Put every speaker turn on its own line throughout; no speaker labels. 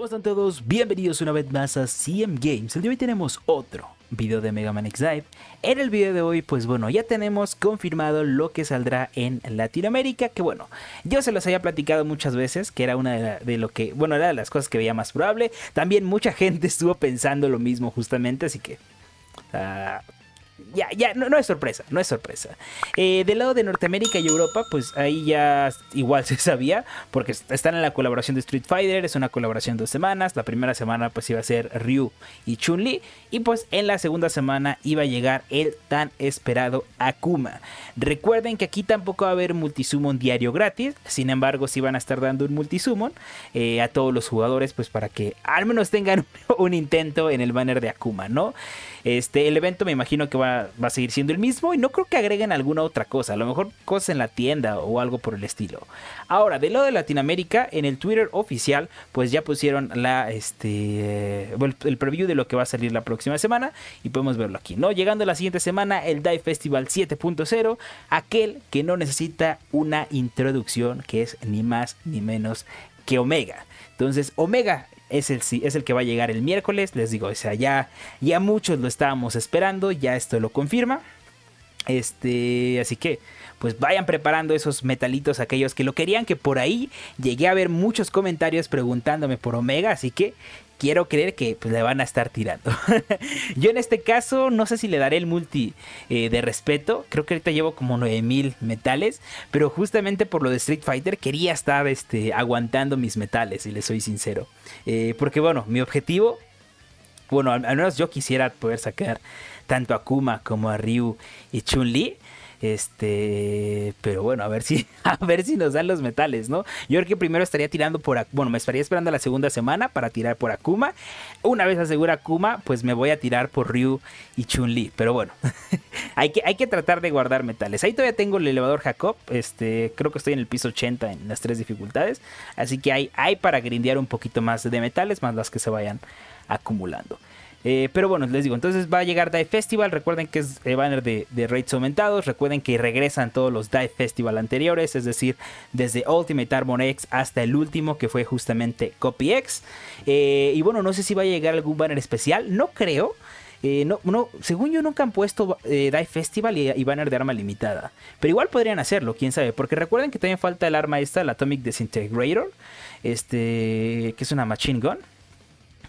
¿Cómo están todos? Bienvenidos una vez más a CM Games. El día de hoy tenemos otro video de Mega Man X-Dive. En el video de hoy, pues bueno, ya tenemos confirmado lo que saldrá en Latinoamérica, que bueno, yo se los había platicado muchas veces, que era una de, lo que, bueno, era de las cosas que veía más probable. También mucha gente estuvo pensando lo mismo justamente, así que... Ah, ya, ya, no, no, es sorpresa, no es sorpresa. Eh, del lado de Norteamérica y Europa, pues ahí ya igual se sabía, porque están en la colaboración de Street Fighter, es una colaboración de dos semanas, la primera semana pues iba a ser Ryu y Chun-Li, y pues en la segunda semana iba a llegar el tan esperado Akuma. Recuerden que aquí tampoco va a haber multisummon diario gratis, sin embargo si van a estar dando un multisummon eh, a todos los jugadores, pues para que al menos tengan un intento en el banner de Akuma, ¿no? Este, el evento me imagino que va va, a seguir siendo el mismo y no creo que agreguen alguna otra cosa, a lo mejor cosas en la tienda o algo por el estilo. Ahora, del lado de Latinoamérica, en el Twitter oficial, pues ya pusieron la este eh, el, preview de lo que va a salir la próxima semana y podemos verlo aquí, ¿no? Llegando la siguiente semana, el Dive Festival 7.0, aquel que no necesita una introducción que es ni más ni menos que Omega. Entonces, Omega es el, es el que va a llegar el miércoles. Les digo, o sea, ya, ya muchos lo estábamos esperando, ya esto lo confirma. Este, así que, pues vayan preparando esos metalitos aquellos que lo querían, que por ahí llegué a ver muchos comentarios preguntándome por Omega, así que quiero creer que pues, le van a estar tirando. Yo en este caso no sé si le daré el multi eh, de respeto. Creo que ahorita llevo como 9000 metales. Pero justamente por lo de Street Fighter quería estar este, aguantando mis metales, si les soy sincero. Eh, porque bueno, mi objetivo... Bueno, al menos yo quisiera poder sacar tanto a Kuma como a Ryu y Chun-Li. Este, pero bueno, a ver si, a ver si nos dan los metales, ¿no? Yo creo que primero estaría tirando por, bueno, me estaría esperando la segunda semana para tirar por Akuma. Una vez asegura Akuma, pues me voy a tirar por Ryu y Chun-Li. Pero bueno, hay, que, hay que tratar de guardar metales. Ahí todavía tengo el elevador Jacob. Este, creo que estoy en el piso 80 en las tres dificultades. Así que hay, hay para grindear un poquito más de metales, más las que se vayan acumulando. Eh, pero bueno, les digo, entonces va a llegar Dive Festival. Recuerden que es el banner de, de rates aumentados. Recuerden que regresan todos los Dive Festival anteriores, es decir, desde Ultimate Armor X hasta el último que fue justamente Copy X. Eh, y bueno, no sé si va a llegar algún banner especial, no creo. Eh, no, no, según yo nunca han puesto Dive Festival y, banner de arma limitada. Pero igual podrían hacerlo, quién sabe. Porque recuerden que también falta el arma esta, el Atomic Disintegrator. Este. que es una machine gun.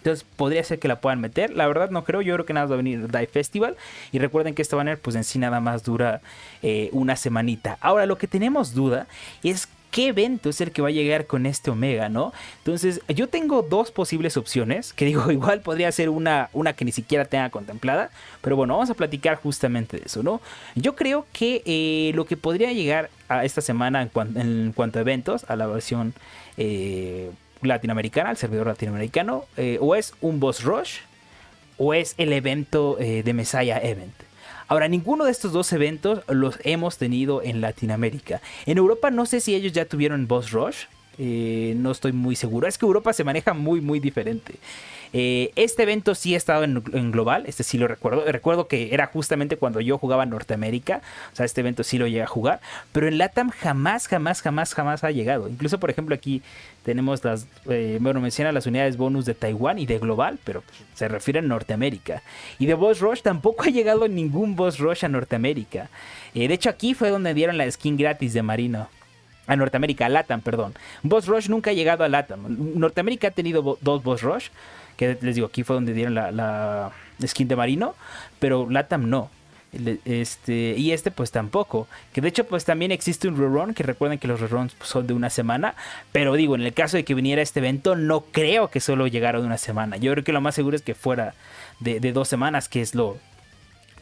Entonces podría ser que la puedan meter. La verdad no creo. Yo creo que nada más va a venir Die Festival. Y recuerden que esta banner pues en sí nada más dura eh, una semanita. Ahora lo que tenemos duda es qué evento es el que va a llegar con este Omega, ¿no? Entonces, yo tengo dos posibles opciones, que digo, igual podría ser una, una que ni siquiera tenga contemplada, pero bueno, vamos a platicar justamente de eso, ¿no? Yo creo que eh, lo que podría llegar a esta semana en, cuanto a eventos, a la versión eh, latinoamericana, el servidor latinoamericano, eh, o es un boss rush, o es el evento eh, de Messiah Event. Ahora, ninguno de estos dos eventos los hemos tenido en Latinoamérica. En Europa no sé si ellos ya tuvieron Boss Rush, eh, no estoy muy seguro. Es que Europa se maneja muy, muy diferente. Eh, este evento sí ha estado en, global, este sí lo recuerdo. Recuerdo que era justamente cuando yo jugaba en Norteamérica, o sea, este evento sí lo llegué a jugar, pero en LATAM jamás, jamás, jamás, jamás ha llegado. Incluso, por ejemplo, aquí tenemos las, eh, bueno, menciona las unidades bonus de Taiwán y de global, pero se refiere a Norteamérica. Y de Boss Rush tampoco ha llegado ningún Boss Rush a Norteamérica. de hecho, aquí fue donde dieron la skin gratis de Marino a Norteamérica, a LATAM, perdón. Boss Rush nunca ha llegado a LATAM. Norteamérica ha tenido dos Boss Rush, que les digo, aquí fue donde dieron la, skin de Marino, pero LATAM no. Este, y este pues tampoco. Que de hecho pues también existe un rerun, que recuerden que los reruns pues, son de una semana, pero digo, en el caso de que viniera este evento, no creo que solo llegara de una semana. Yo creo que lo más seguro es que fuera de dos semanas, que es lo,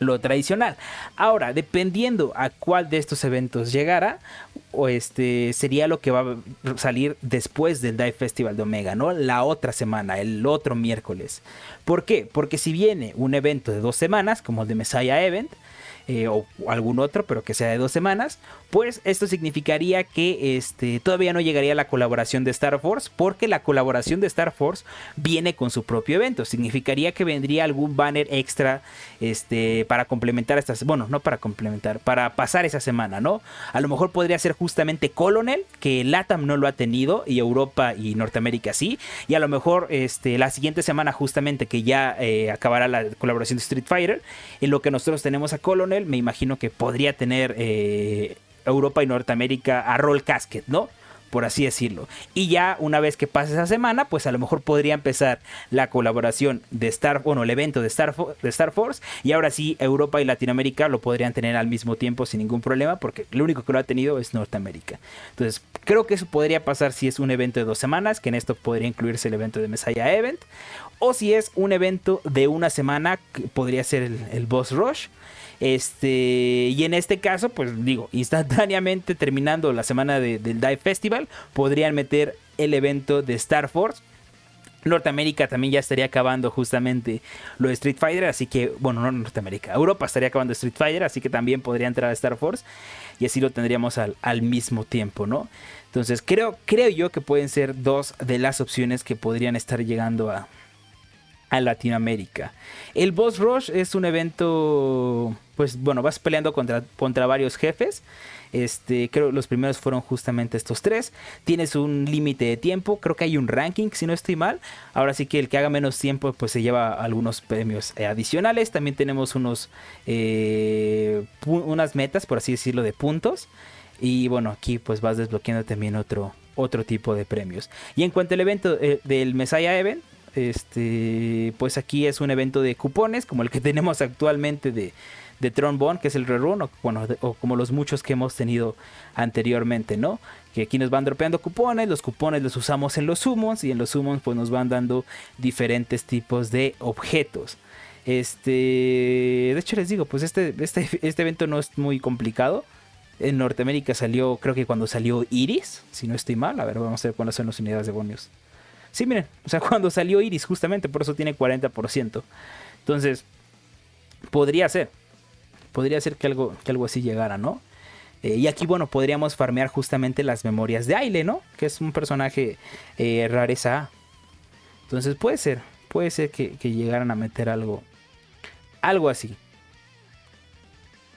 lo tradicional. Ahora, dependiendo a cuál de estos eventos llegara, o este sería lo que va a salir después del Dive Festival de Omega, ¿no? La otra semana, el otro miércoles. ¿Por qué? Porque si viene un evento de dos semanas, como el de Messiah Event, eh, o algún otro, pero que sea de dos semanas, pues esto significaría que este, todavía no llegaría la colaboración de Star Force, porque la colaboración de Star Force viene con su propio evento. Significaría que vendría algún banner extra este, para complementar estas, bueno, no para complementar, para pasar esa semana, ¿no? A lo mejor podría ser justamente Colonel, que LATAM no lo ha tenido, y Europa y Norteamérica sí, y a lo mejor este, la siguiente semana justamente que ya eh, acabará la colaboración de Street Fighter, en lo que nosotros tenemos a Colonel, me imagino que podría tener eh, Europa y Norteamérica a roll casket, ¿no? Por así decirlo. Y ya una vez que pase esa semana, pues a lo mejor podría empezar la colaboración de Star, bueno, el evento de Star, de Force. Y ahora sí, Europa y Latinoamérica lo podrían tener al mismo tiempo sin ningún problema, porque lo único que lo ha tenido es Norteamérica. Entonces, creo que eso podría pasar si es un evento de dos semanas, que en esto podría incluirse el evento de Messiah Event o si es un evento de una semana, podría ser el, Boss Rush. Este, y en este caso, pues digo, instantáneamente terminando la semana del Dive Festival, podrían meter el evento de Star Force. Norteamérica también ya estaría acabando justamente lo de Street Fighter, así que, bueno, no Norteamérica, Europa estaría acabando Street Fighter, así que también podría entrar a Star Force y así lo tendríamos al, al mismo tiempo, ¿no? Entonces creo, creo yo que pueden ser dos de las opciones que podrían estar llegando a, a Latinoamérica. El Boss Rush es un evento, pues bueno, vas peleando contra, contra varios jefes. Este, creo que los primeros fueron justamente estos tres. Tienes un límite de tiempo, creo que hay un ranking, si no estoy mal. Ahora sí que el que haga menos tiempo, pues se lleva algunos premios adicionales. También tenemos unos, eh, unas metas, por así decirlo, de puntos. Y bueno, aquí pues vas desbloqueando también otro, otro tipo de premios. Y en cuanto al evento eh, del Messiah Event, este, pues aquí es un evento de cupones, como el que tenemos actualmente de, Tron Bond, que es el rerun, o, como los muchos que hemos tenido anteriormente, ¿no? Que aquí nos van dropeando cupones, los cupones los usamos en los summons y en los summons pues nos van dando diferentes tipos de objetos. Este, de hecho les digo, pues este, este, este evento no es muy complicado. En Norteamérica salió, creo que cuando salió Iris, si no estoy mal. A ver, vamos a ver cuáles son las unidades de Bonios Sí, miren, o sea, cuando salió Iris, justamente por eso tiene 40%. Entonces, podría ser, podría ser que algo, que algo así llegara, ¿no? Eh, y aquí, bueno, podríamos farmear justamente las memorias de Aile, ¿no? Que es un personaje eh, rareza Entonces puede ser, puede ser que, que, llegaran a meter algo, algo así.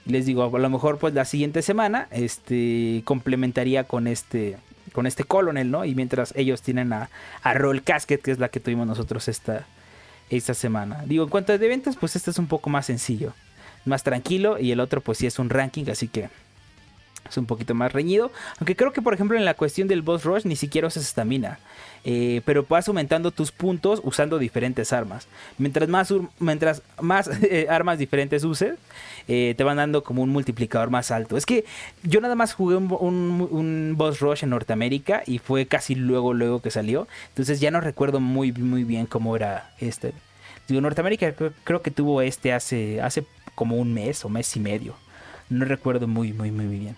Les digo, a lo mejor pues la siguiente semana, este, complementaría con este, con este Colonel, ¿no? Y mientras ellos tienen a, a Roll Casket, que es la que tuvimos nosotros esta, esta semana. Digo, en cuanto a ventas, pues este es un poco más sencillo, más tranquilo. Y el otro, pues sí es un ranking, así que es un poquito más reñido. Aunque creo que, por ejemplo, en la cuestión del boss rush ni siquiera usas estamina. Eh, pero vas aumentando tus puntos usando diferentes armas. Mientras más, mientras más eh, armas diferentes uses, eh, te van dando como un multiplicador más alto. Es que yo nada más jugué un, boss rush en Norteamérica y fue casi luego, luego que salió. Entonces ya no recuerdo muy, muy bien cómo era este. Digo, Norteamérica creo que tuvo este hace, hace como un mes o mes y medio. No recuerdo muy, muy, muy bien.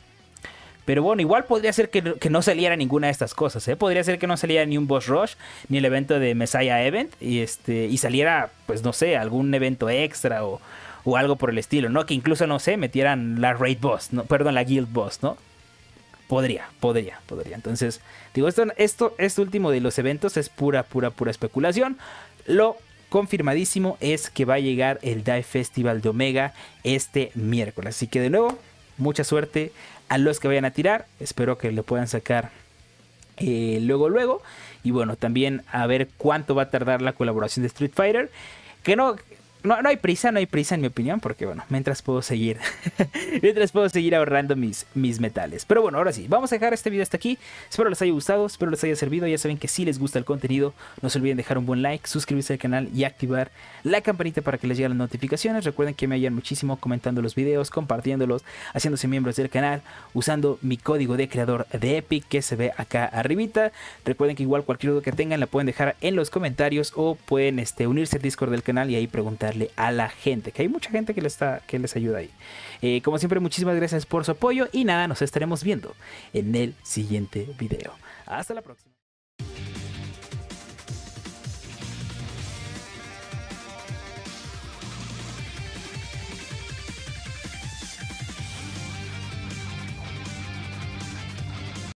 Pero bueno, igual podría ser que, no saliera ninguna de estas cosas, ¿eh? Podría ser que no saliera ni un Boss Rush, ni el evento de Messiah Event, y, este, y saliera, pues no sé, algún evento extra o, algo por el estilo, ¿no? Que incluso, no sé, metieran la Raid Boss, ¿no? Perdón, la Guild Boss, ¿no? Podría, podría, podría. Entonces, digo, esto, esto, es este último de los eventos es pura, pura, pura especulación. Lo confirmadísimo es que va a llegar el Dive Festival de Omega este miércoles. Así que de nuevo, mucha suerte a los que vayan a tirar. Espero que le puedan sacar eh, luego, luego. Y bueno, también a ver cuánto va a tardar la colaboración de Street Fighter. Que no, no, hay prisa, no hay prisa en mi opinión, porque bueno, mientras puedo seguir, mientras puedo seguir ahorrando mis, mis metales. Pero bueno, ahora sí, vamos a dejar este video hasta aquí. Espero les haya gustado, espero les haya servido. Ya saben que si les gusta el contenido, no se olviden dejar un buen like, suscribirse al canal y activar la campanita para que les lleguen las notificaciones. Recuerden que me ayudan muchísimo comentando los videos, compartiéndolos, haciéndose miembros del canal, usando mi código de creador de Epic que se ve acá arribita. Recuerden que igual cualquier duda que tengan la pueden dejar en los comentarios o pueden este, unirse al Discord del canal y ahí preguntar a la gente, que hay mucha gente que, le está, que les ayuda ahí. Eh, como siempre, muchísimas gracias por su apoyo y nada, nos estaremos viendo en el siguiente video. Hasta la próxima.